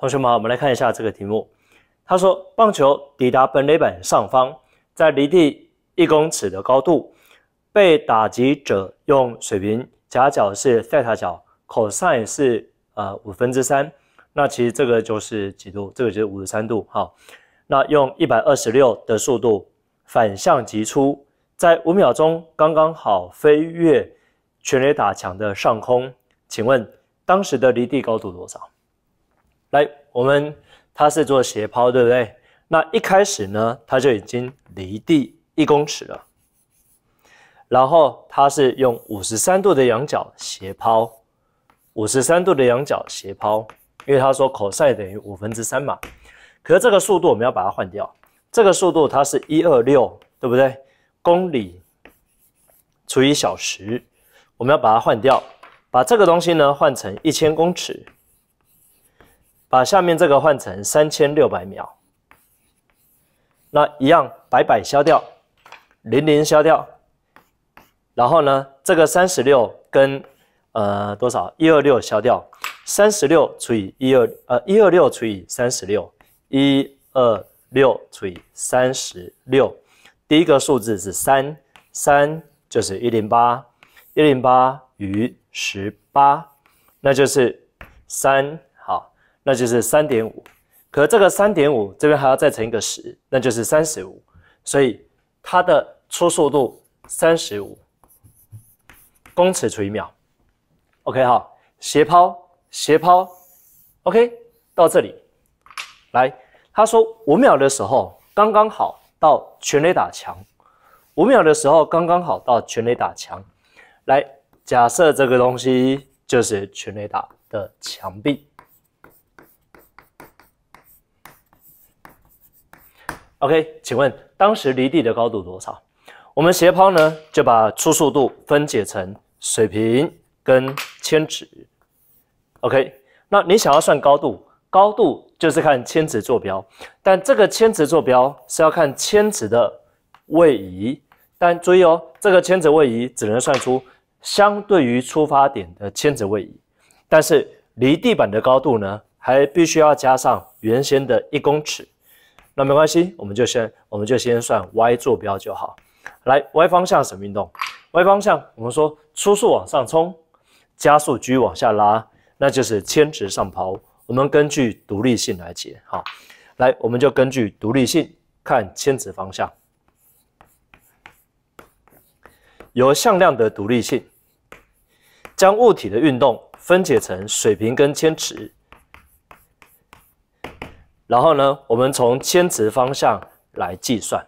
同学们，我们来看一下这个题目。他说，棒球抵达本垒板上方，在离地一公尺的高度，被打击者用水平夹角是 theta 角，cosine 是呃五分之三。那其实这个就是几度？这个就是五十三度。好，那用一百二十六的速度反向击出，在五秒钟刚刚好飞越全垒打墙的上空。请问当时的离地高度多少？来，我们他是做斜抛，对不对？那一开始呢，他就已经离地一公尺了。然后他是用五十三度的仰角斜抛，五十三度的仰角斜抛，因为他说 cos 等于五分之三嘛。可是这个速度我们要把它换掉，这个速度它是一二六，对不对？公里除以小时，我们要把它换掉，把这个东西呢换成一千公尺。把下面这个换成三千六百秒，那一样，白白消掉，零零消掉，然后呢，这个三十六跟呃多少？一二六消掉，三十六除以一二，呃，一二六除以三十六，一二六除以三十六，第一个数字是三，三就是一零八，一零八余十八，那就是三。那就是三点五，可这个三点五这边还要再乘一个十，那就是三十五，所以它的初速度三十五公尺除以秒，OK 哈，斜抛，斜抛，OK 到这里，来，他说五秒的时候刚刚好到全垒打墙，五秒的时候刚刚好到全垒打墙，来假设这个东西就是全垒打的墙壁。OK，请问当时离地的高度多少？我们斜抛呢，就把初速度分解成水平跟千尺。OK，那你想要算高度，高度就是看铅直坐标。但这个铅直坐标是要看铅直的位移，但注意哦，这个千直位移只能算出相对于出发点的千直位移，但是离地板的高度呢，还必须要加上原先的一公尺。那没关系，我们就先我们就先算 y 坐标就好。来，y 方向什么运动？y 方向我们说初速往上冲，加速 g 往下拉，那就是牵直上抛。我们根据独立性来解，好，来我们就根据独立性看牵直方向。由向量的独立性，将物体的运动分解成水平跟牵直。然后呢，我们从牵直方向来计算，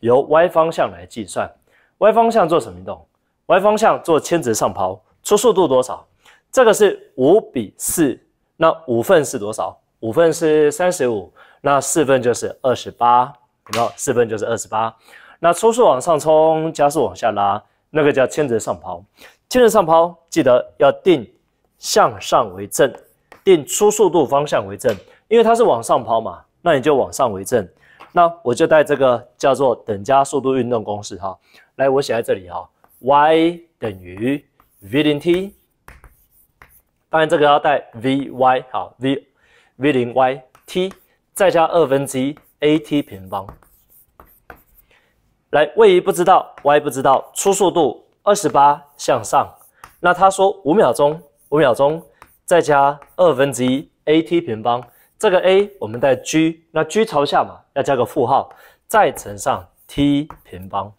由 y 方向来计算，y 方向做什么运动？y 方向做牵直上抛，初速度多少？这个是五比四，那五份是多少？五份是三十五，那四份就是二十八，然后四份就是二十八。那初速往上冲，加速往下拉，那个叫牵直上抛。牵直上抛，记得要定向上为正，定初速度方向为正。因为它是往上抛嘛，那你就往上为正。那我就带这个叫做等加速度运动公式哈。来，我写在这里哈，y 等于 v 零 t，当然这个要带 v y 好 v v 零 y t 再加二分之一 a t 平方。来，位移不知道，y 不知道，初速度二十八向上，那他说五秒钟，五秒钟再加二分之一 a t 平方。这个 a 我们带 g，那 g 朝下嘛，要加个负号，再乘上 t 平方。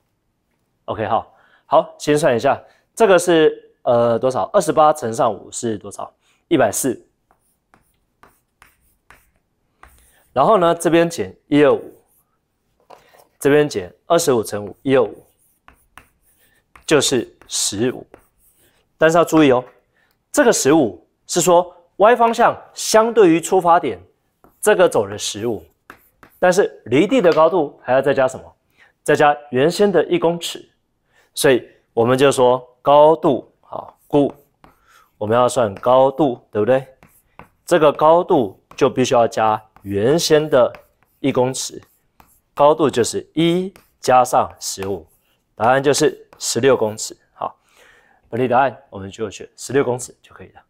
OK 哈，好，先算一下，这个是呃多少？二十八乘上五是多少？一百四。然后呢，这边减一二五，这边减二十五乘五一二五，就是十五。但是要注意哦，这个十五是说 y 方向相对于出发点。这个走了十五，但是离地的高度还要再加什么？再加原先的一公尺，所以我们就说高度好，故我们要算高度，对不对？这个高度就必须要加原先的一公尺，高度就是一加上十五，答案就是十六公尺。好，本题答案，我们就选十六公尺就可以了。